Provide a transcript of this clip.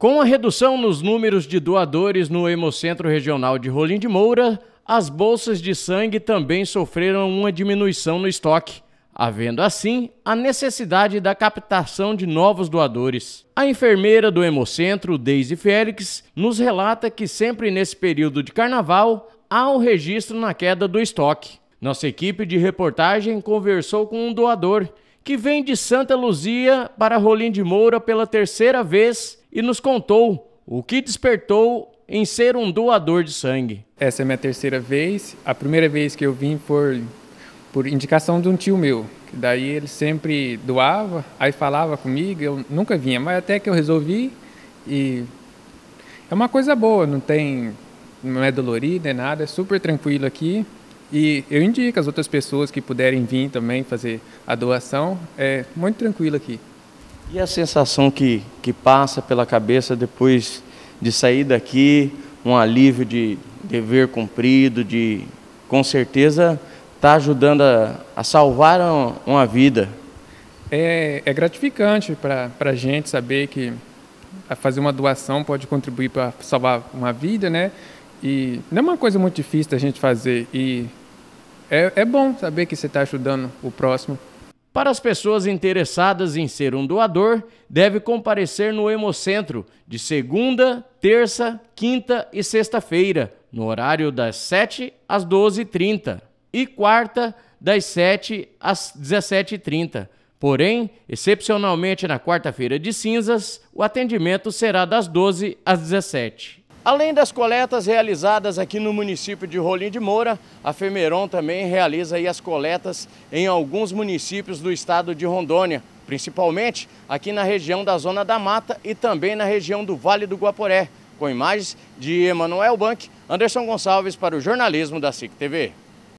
Com a redução nos números de doadores no Hemocentro Regional de Rolim de Moura, as bolsas de sangue também sofreram uma diminuição no estoque, havendo assim a necessidade da captação de novos doadores. A enfermeira do Hemocentro, Deise Félix, nos relata que sempre nesse período de carnaval há um registro na queda do estoque. Nossa equipe de reportagem conversou com um doador que vem de Santa Luzia para Rolim de Moura pela terceira vez e nos contou o que despertou em ser um doador de sangue. Essa é minha terceira vez. A primeira vez que eu vim foi por indicação de um tio meu. daí ele sempre doava, aí falava comigo, eu nunca vinha, mas até que eu resolvi e é uma coisa boa, não tem não é dolorido, é nada, é super tranquilo aqui. E eu indico as outras pessoas que puderem vir também fazer a doação, é muito tranquilo aqui. E a sensação que, que passa pela cabeça depois de sair daqui, um alívio de dever cumprido, de com certeza tá ajudando a, a salvar uma vida. É, é gratificante para a gente saber que fazer uma doação pode contribuir para salvar uma vida, né? E não é uma coisa muito difícil da gente fazer. E é, é bom saber que você está ajudando o próximo. Para as pessoas interessadas em ser um doador, deve comparecer no Hemocentro de segunda, terça, quinta e sexta-feira, no horário das 7 às 12h30 e quarta, das 7 às 17h30. Porém, excepcionalmente na quarta-feira de cinzas, o atendimento será das 12 às 17. Além das coletas realizadas aqui no município de Rolim de Moura, a Femeron também realiza as coletas em alguns municípios do estado de Rondônia, principalmente aqui na região da Zona da Mata e também na região do Vale do Guaporé. Com imagens de Emanuel Bank, Anderson Gonçalves para o jornalismo da SIC TV.